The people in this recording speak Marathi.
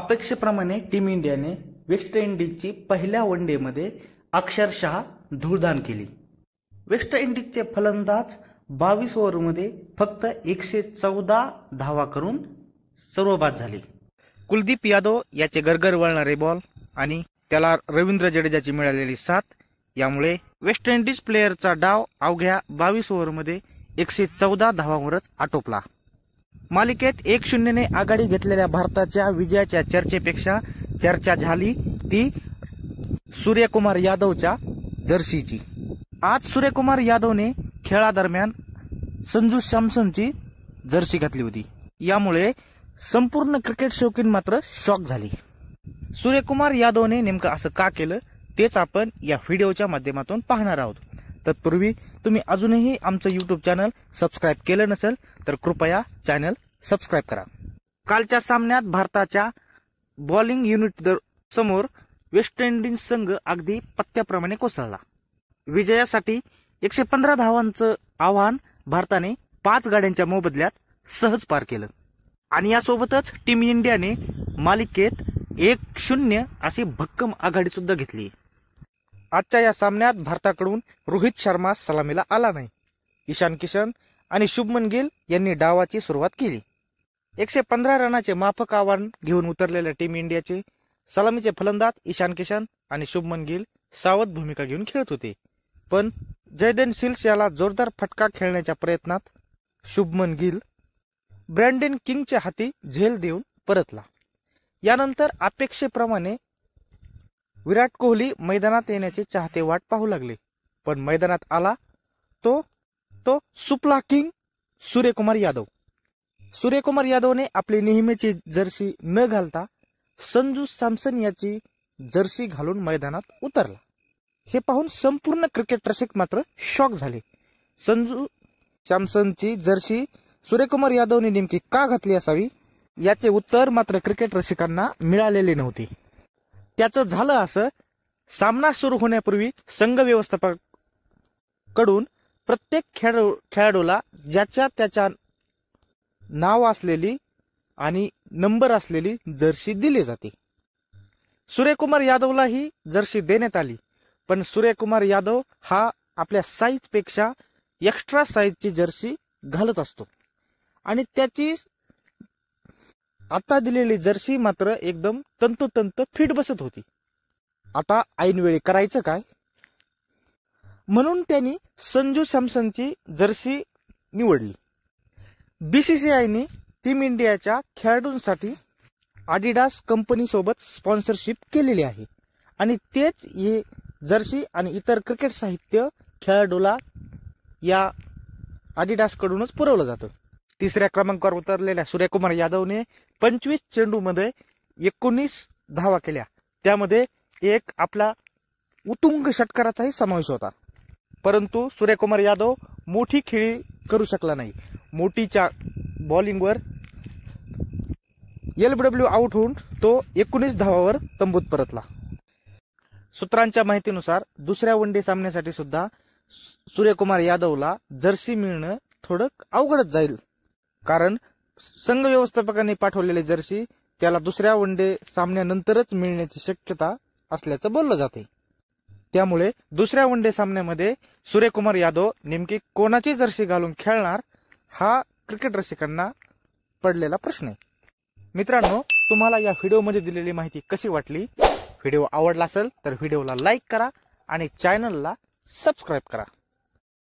अपेक्षेप्रमाणे टीम इंडियाने वेस्ट इंडिजची पहिल्या वन डेमध्ये अक्षरशः धूळधाण केली वेस्ट इंडिजचे फलंदाज बावीस ओव्हरमध्ये फक्त एकशे चौदा धावा करून सर्वबाद झाली कुलदीप यादव याचे गरगर वळणारे बॉल आणि त्याला रवींद्र जडेजाची मिळालेली साथ यामुळे वेस्ट इंडिज प्लेयरचा डाव अवघ्या बावीस ओव्हरमध्ये एकशे चौदा धावांवरच आटोपला मालिकेत एक शून्यने आघाडी घेतलेल्या भारताच्या विजयाच्या चर्चेपेक्षा चर्चा झाली ती सूर्यकुमार यादवच्या जर्सीची आज सूर्यकुमार यादवने खेळादरम्यान संजू सॅमसनची जर्सी घातली होती यामुळे संपूर्ण क्रिकेट शौकीन मात्र शॉक झाली सूर्यकुमार यादवने नेमकं असं का केलं तेच आपण या व्हिडिओच्या माध्यमातून पाहणार आहोत तत्पूर्वी तुम्ही अजूनही आमचं युट्यूब चॅनल सबस्क्राईब केलं नसेल तर कृपया चॅनल सबस्क्राईब करा कालच्या सामन्यात भारताच्या बॉलिंग युनिट समोर वेस्ट इंडिज संघ अगदी पत्त्याप्रमाणे कोसळला विजयासाठी एकशे पंधरा धावांचं आव्हान भारताने पाच गाड्यांच्या मोबदल्यात सहज पार केलं आणि यासोबतच टीम इंडियाने मालिकेत एक शून्य अशी भक्कम आघाडी सुद्धा घेतली आजच्या या सामन्यात भारताकडून रोहित शर्मा सलामीला आला नाही ईशान किशन आणि शुभमन गिल यांनी डावाची सुरुवात केली एकशे पंधरा रनाचे माफक आव्हान घेऊन उतरलेल्या टीम इंडियाचे सलामीचे फलंदाज ईशान किशन आणि शुभमन गिल सावध भूमिका घेऊन खेळत होते पण जयदेन सिल्स याला जोरदार फटका खेळण्याच्या प्रयत्नात शुभमन गिल ब्रँडेन किंगच्या हाती झेल देऊन परतला यानंतर अपेक्षेप्रमाणे विराट कोहली मैदानात येण्याचे चाहते वाट पाहू लागले पण मैदानात आला तो तो सुपला किंग सूर्यकुमार यादव सूर्यकुमार यादवने आपली नेहमीची जर्सी न घालता संजू सॅमसन याची जर्सी घालून मैदानात उतरला हे पाहून संपूर्ण क्रिकेट रसिक मात्र शॉक झाले संजू सॅमसनची जर्सी सूर्यकुमार यादवने नेमकी का घातली असावी याचे उत्तर मात्र क्रिकेट रसिकांना मिळालेले नव्हते त्याचं झालं असं सामना सुरू होण्यापूर्वी संघ व्यवस्थापकाकडून प्रत्येक खेळाडू खेळाडूला ज्याच्या त्याच्या नाव असलेली आणि नंबर असलेली जर्सी दिली जाते सूर्यकुमार यादवला ही जर्सी देण्यात आली पण सूर्यकुमार यादव हा आपल्या साईजपेक्षा एक्स्ट्रा साईजची जर्सी घालत असतो आणि त्याची आता दिलेली जर्सी मात्र एकदम तंतोतंत फिट बसत होती आता ऐनवेळी करायचं काय म्हणून त्यांनी संजू सॅमसनची जर्सी निवडली बी सी सी टीम इंडियाच्या खेळाडूंसाठी आडिडास कंपनीसोबत स्पॉन्सरशिप केलेली आहे आणि तेच हे जर्सी आणि इतर क्रिकेट साहित्य खेळाडूला या आडिडासकडूनच पुरवलं जातं तिसऱ्या क्रमांकावर उतरलेल्या सूर्यकुमार यादवने पंचवीस चेंडूमध्ये एकोणीस धावा केल्या त्यामध्ये एक आपला उतुंग षटकाराचाही समावेश होता परंतु सूर्यकुमार यादव मोठी खेळी करू शकला नाही मोठीच्या बॉलिंगवर एल डब्ल्यू आउट होऊन तो एकोणीस धावावर तंबूत परतला सूत्रांच्या माहितीनुसार दुसऱ्या वन डे सामन्यासाठी सुद्धा सूर्यकुमार यादवला जर्सी मिळणं थोडं अवघडच जाईल कारण संघ व्यवस्थापकांनी पाठवलेली जर्सी त्याला दुसऱ्या वन डे सामन्यानंतरच मिळण्याची शक्यता असल्याचं बोललं जाते त्यामुळे दुसऱ्या वन डे सामन्यामध्ये सूर्यकुमार यादव नेमकी कोणाची जर्सी घालून खेळणार हा क्रिकेट रसिकांना पडलेला प्रश्न आहे मित्रांनो तुम्हाला या व्हिडिओमध्ये दिलेली माहिती कशी वाटली व्हिडिओ आवडला असेल तर व्हिडिओला लाईक करा आणि चॅनलला सबस्क्राईब करा